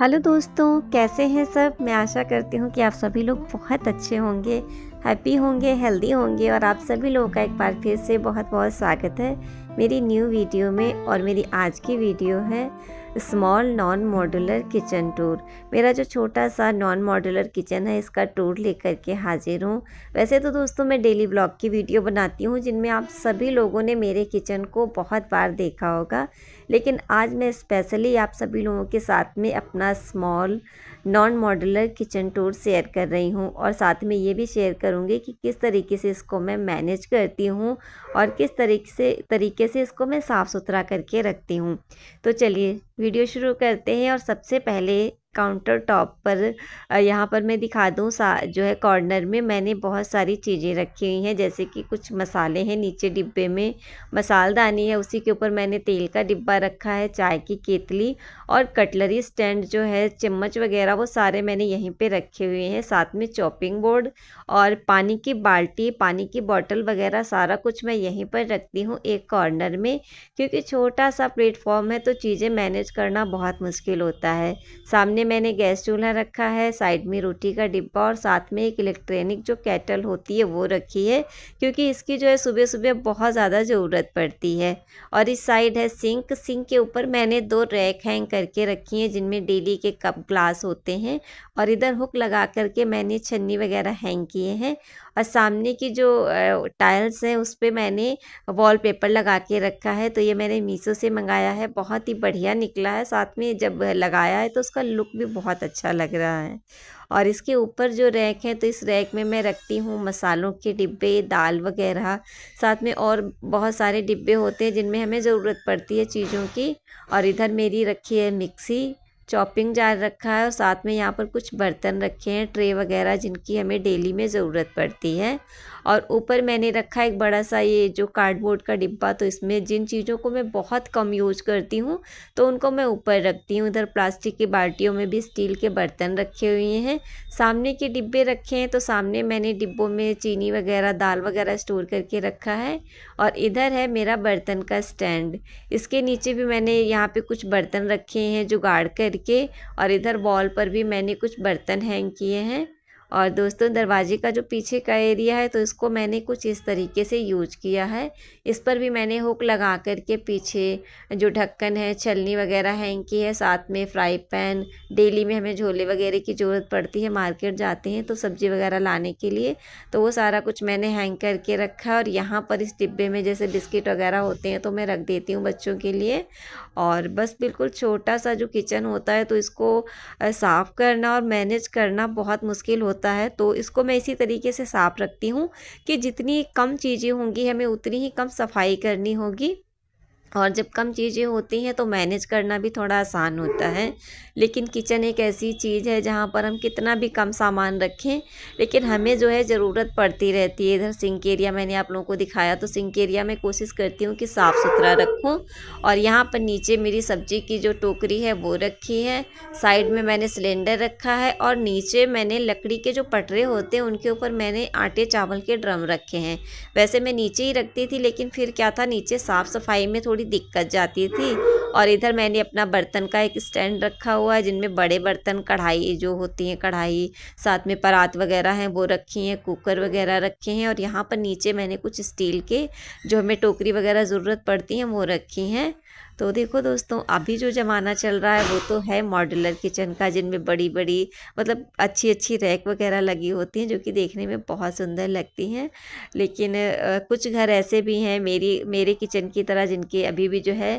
Hello दोस्तों कैसे हैं सब मैं आशा करती हूँ कि आप सभी लोग बहुत अच्छे होंगे हैप्पी होंगे हेल्दी होंगे और आप सभी लोगों का एक बार फिर से बहुत बहुत स्वागत है मेरी न्यू वीडियो में और मेरी आज की वीडियो है small non modular kitchen tour मेरा जो छोटा सा नॉन मॉडुलर किचन है इसका टूर लेकर के हाजिर हूँ वैसे तो दोस्तों मैं डेली ब्लॉग की वीडियो बनाती हूँ जिनमें आप सभी लोगों ने मेरे किचन को बहुत बार देखा होगा लेकिन आज मैं स्पेशली आप सभी लोगों के साथ में अपना small non modular kitchen tour share कर रही हूँ और साथ में ये भी शेयर करूँगी कि किस तरीके से इसको मैं मैनेज करती हूँ और किस तरीके से तरीके से इसको मैं साफ़ सुथरा करके रखती हूँ तो चलिए वीडियो शुरू करते हैं और सबसे पहले काउंटर टॉप पर यहाँ पर मैं दिखा दूँ जो है कॉर्नर में मैंने बहुत सारी चीज़ें रखी हुई हैं जैसे कि कुछ मसाले हैं नीचे डिब्बे में मसालदानी है उसी के ऊपर मैंने तेल का डिब्बा रखा है चाय की केतली और कटलरी स्टैंड जो है चम्मच वगैरह वो सारे मैंने यहीं पर रखे हुए हैं साथ में चॉपिंग बोर्ड और पानी की बाल्टी पानी की बॉटल वगैरह सारा कुछ मैं यहीं पर रखती हूँ एक कॉर्नर में क्योंकि छोटा सा प्लेटफॉर्म है तो चीज़ें मैनेज करना बहुत मुश्किल होता है सामने मैंने गैस चूल्हा रखा है साइड में रोटी का डिब्बा और साथ में एक इलेक्ट्रॉनिक जो कैटल होती है वो रखी है क्योंकि इसकी जो है सुबह सुबह बहुत ज़्यादा ज़रूरत पड़ती है और इस साइड है सिंक सिंक के ऊपर मैंने दो रैक हैंग करके रखी हैं जिनमें डेली के कप ग्लास होते हैं और इधर हुक लगा करके मैंने छन्नी वगैरह हैंग किए हैं और सामने की जो टाइल्स हैं उस पर मैंने वॉलपेपर लगा के रखा है तो ये मैंने मीशो से मंगाया है बहुत ही बढ़िया निकला है साथ में जब लगाया है तो उसका लुक भी बहुत अच्छा लग रहा है और इसके ऊपर जो रैक है तो इस रैक में मैं रखती हूँ मसालों के डिब्बे दाल वगैरह साथ में और बहुत सारे डिब्बे होते हैं जिनमें हमें ज़रूरत पड़ती है चीज़ों की और इधर मेरी रखी है मिक्सी चॉपिंग जार रखा है और साथ में यहाँ पर कुछ बर्तन रखे हैं ट्रे वगैरह जिनकी हमें डेली में ज़रूरत पड़ती है और ऊपर मैंने रखा एक बड़ा सा ये जो कार्डबोर्ड का डिब्बा तो इसमें जिन चीज़ों को मैं बहुत कम यूज करती हूँ तो उनको मैं ऊपर रखती हूँ उधर प्लास्टिक की बाल्टियों में भी स्टील के बर्तन रखे हुए हैं सामने के डिब्बे रखे हैं तो सामने मैंने डिब्बों में चीनी वगैरह दाल वगैरह स्टोर करके रखा है और इधर है मेरा बर्तन का स्टैंड इसके नीचे भी मैंने यहाँ पर कुछ बर्तन रखे हैं जुगाड़ कर के और इधर वॉल पर भी मैंने कुछ बर्तन हैंग किए हैं। और दोस्तों दरवाजे का जो पीछे का एरिया है तो इसको मैंने कुछ इस तरीके से यूज किया है इस पर भी मैंने हुक लगा कर के पीछे जो ढक्कन है छलनी वगैरह हैंग की है साथ में फ्राई पैन डेली में हमें झोले वगैरह की ज़रूरत पड़ती है मार्केट जाते हैं तो सब्ज़ी वगैरह लाने के लिए तो वो सारा कुछ मैंने हैंग करके रखा और यहाँ पर इस डिब्बे में जैसे बिस्किट वगैरह होते हैं तो मैं रख देती हूँ बच्चों के लिए और बस बिल्कुल छोटा सा जो किचन होता है तो इसको साफ़ करना और मैनेज करना बहुत मुश्किल होता होता है तो इसको मैं इसी तरीके से साफ़ रखती हूँ कि जितनी कम चीज़ें होंगी हमें उतनी ही कम सफाई करनी होगी और जब कम चीज़ें होती हैं तो मैनेज करना भी थोड़ा आसान होता है लेकिन किचन एक ऐसी चीज़ है जहाँ पर हम कितना भी कम सामान रखें लेकिन हमें जो है ज़रूरत पड़ती रहती है इधर सिंक एरिया मैंने आप लोगों को दिखाया तो सिंक एरिया में कोशिश करती हूँ कि साफ़ सुथरा रखूँ और यहाँ पर नीचे मेरी सब्ज़ी की जो टोकरी है वो रखी है साइड में मैंने सिलेंडर रखा है और नीचे मैंने लकड़ी के जो पटरे होते हैं उनके ऊपर मैंने आटे चावल के ड्रम रखे हैं वैसे मैं नीचे ही रखती थी लेकिन फिर क्या था नीचे साफ़ सफाई में थोड़ी थोड़ी दिक्कत जाती थी और इधर मैंने अपना बर्तन का एक स्टैंड रखा हुआ है जिनमें बड़े बर्तन कढ़ाई जो होती हैं कढ़ाई साथ में परात वगैरह हैं वो रखी हैं कुकर वगैरह रखे हैं और यहाँ पर नीचे मैंने कुछ स्टील के जो हमें टोकरी वगैरह ज़रूरत पड़ती हैं वो रखी हैं तो देखो दोस्तों अभी जो ज़माना चल रहा है वो तो है मॉडलर किचन का जिनमें बड़ी बड़ी मतलब अच्छी अच्छी रैक वगैरह लगी होती हैं जो कि देखने में बहुत सुंदर लगती हैं लेकिन कुछ घर ऐसे भी हैं मेरी मेरे किचन की तरह जिनके अभी भी जो है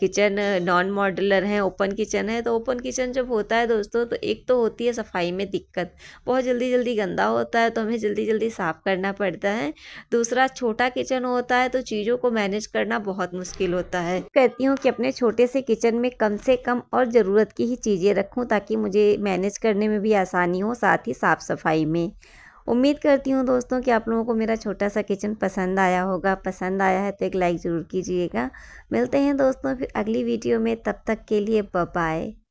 किचन नॉन मॉडलर हैं ओपन किचन है तो ओपन किचन जब होता है दोस्तों तो एक तो होती है सफाई में दिक्कत बहुत जल्दी जल्दी गंदा होता है तो हमें जल्दी जल्दी साफ़ करना पड़ता है दूसरा छोटा किचन होता है तो चीज़ों को मैनेज करना बहुत मुश्किल होता है कहती चाहती हूँ कि अपने छोटे से किचन में कम से कम और ज़रूरत की ही चीज़ें रखूँ ताकि मुझे मैनेज करने में भी आसानी हो साथ ही साफ़ सफाई में उम्मीद करती हूँ दोस्तों कि आप लोगों को मेरा छोटा सा किचन पसंद आया होगा पसंद आया है तो एक लाइक ज़रूर कीजिएगा मिलते हैं दोस्तों फिर अगली वीडियो में तब तक के लिए बाय